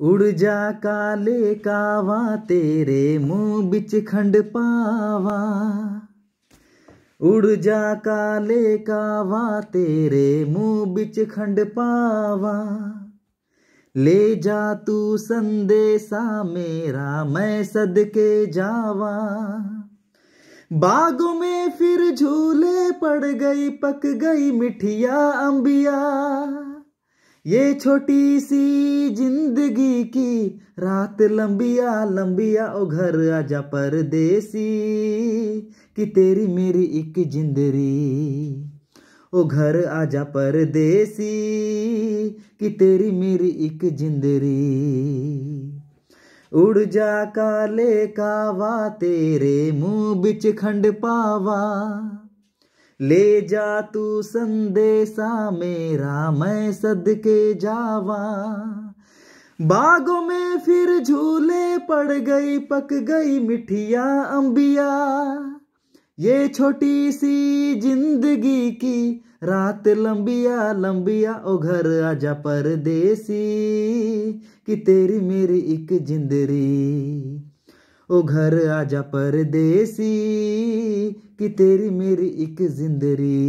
उड़ जा काले कावा तेरे मुंह बिच खंड पावा उड़ जा काले कावा तेरे मुंह बिच खंड पावा ले जा तू संदेशा मेरा मैं सदके जावा बागों में फिर झूले पड़ गई पक गई मिठिया अंबिया ये छोटी सी जिंद जिंदगी की रात लंबिया लंबिया ओ घर आजा परदेसी कि तेरी मेरी एक जिंदरी ओ घर आजा परदेसी कि तेरी मेरी एक जिंदरी उड़ जा काले कावा तेरे मुंह बिच खंड पावा ले जा तू संदेशा मेरा मैं सद के जावा बागों में फिर झूले पड़ गई पक गई मिठिया अंबिया ये छोटी सी जिंदगी की रात लंबिया लंबिया ओ घर आजा परदेसी कि तेरी मेरी एक जिंदरी ओ घर आजा परदेसी कि तेरी मेरी एक जिंदरी